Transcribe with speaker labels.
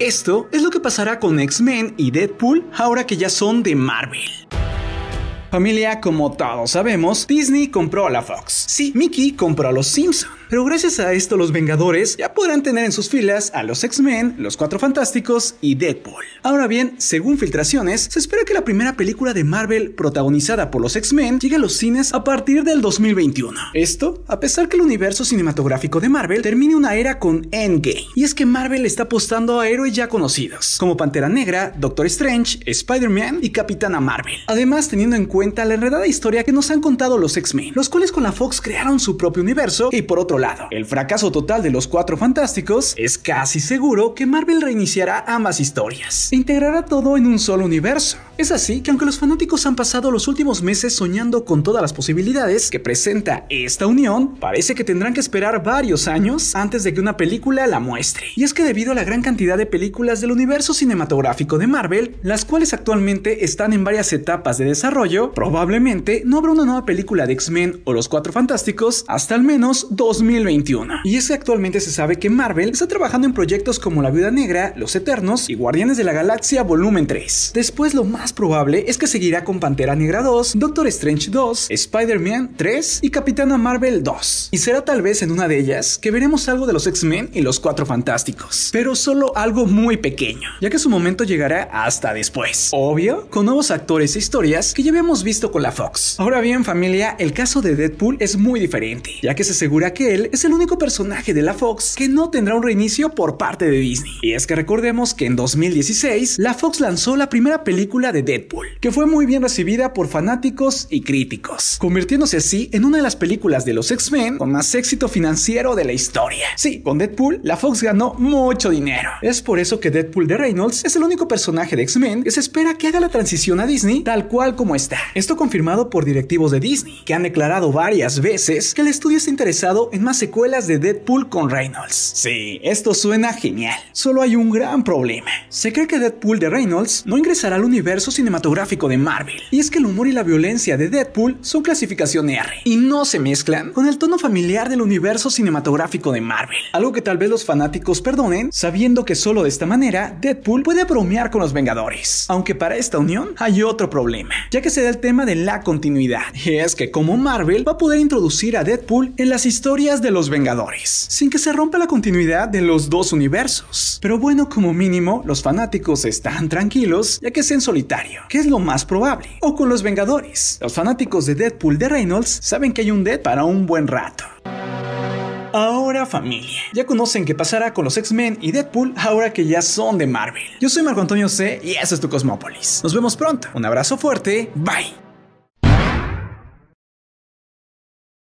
Speaker 1: Esto es lo que pasará con X-Men y Deadpool ahora que ya son de Marvel. Familia, como todos sabemos, Disney compró a la Fox. Sí, Mickey compró a los Simpsons. Pero gracias a esto los Vengadores ya podrán tener en sus filas a los X-Men, los Cuatro Fantásticos y Deadpool. Ahora bien, según filtraciones, se espera que la primera película de Marvel protagonizada por los X-Men llegue a los cines a partir del 2021. Esto, a pesar que el universo cinematográfico de Marvel termine una era con Endgame. Y es que Marvel está apostando a héroes ya conocidos, como Pantera Negra, Doctor Strange, Spider-Man y Capitana Marvel. Además, teniendo en cuenta cuenta la enredada historia que nos han contado los X-Men, los cuales con la Fox crearon su propio universo y por otro lado, el fracaso total de los Cuatro Fantásticos es casi seguro que Marvel reiniciará ambas historias e integrará todo en un solo universo. Es así que aunque los fanáticos han pasado los últimos meses soñando con todas las posibilidades que presenta esta unión, parece que tendrán que esperar varios años antes de que una película la muestre. Y es que debido a la gran cantidad de películas del universo cinematográfico de Marvel, las cuales actualmente están en varias etapas de desarrollo, probablemente no habrá una nueva película de X-Men o Los Cuatro Fantásticos hasta al menos 2021. Y es que actualmente se sabe que Marvel está trabajando en proyectos como La Viuda Negra, Los Eternos y Guardianes de la Galaxia Volumen 3. Después lo más probable es que seguirá con Pantera Negra 2, Doctor Strange 2, Spider-Man 3 y Capitana Marvel 2. Y será tal vez en una de ellas que veremos algo de los X-Men y los Cuatro Fantásticos, pero solo algo muy pequeño, ya que su momento llegará hasta después. Obvio, con nuevos actores e historias que ya habíamos visto con la Fox. Ahora bien, familia, el caso de Deadpool es muy diferente, ya que se asegura que él es el único personaje de la Fox que no tendrá un reinicio por parte de Disney. Y es que recordemos que en 2016, la Fox lanzó la primera película de Deadpool, que fue muy bien recibida por fanáticos y críticos, convirtiéndose así en una de las películas de los X-Men con más éxito financiero de la historia. Sí, con Deadpool, la Fox ganó mucho dinero. Es por eso que Deadpool de Reynolds es el único personaje de X-Men que se espera que haga la transición a Disney tal cual como está. Esto confirmado por directivos de Disney, que han declarado varias veces que el estudio está interesado en más secuelas de Deadpool con Reynolds. Sí, esto suena genial. Solo hay un gran problema. Se cree que Deadpool de Reynolds no ingresará al universo cinematográfico de Marvel. Y es que el humor y la violencia de Deadpool son clasificación R y no se mezclan con el tono familiar del universo cinematográfico de Marvel. Algo que tal vez los fanáticos perdonen, sabiendo que solo de esta manera Deadpool puede bromear con los Vengadores. Aunque para esta unión hay otro problema, ya que se da el tema de la continuidad, y es que como Marvel va a poder introducir a Deadpool en las historias de los Vengadores, sin que se rompa la continuidad de los dos universos. Pero bueno, como mínimo, los fanáticos están tranquilos, ya que es en solitario, que es lo más probable, o con los Vengadores. Los fanáticos de Deadpool de Reynolds saben que hay un Dead para un buen rato. Ahora familia. Ya conocen qué pasará con los X-Men y Deadpool ahora que ya son de Marvel. Yo soy Marco Antonio C y eso es tu Cosmópolis. Nos vemos pronto. Un abrazo fuerte. Bye.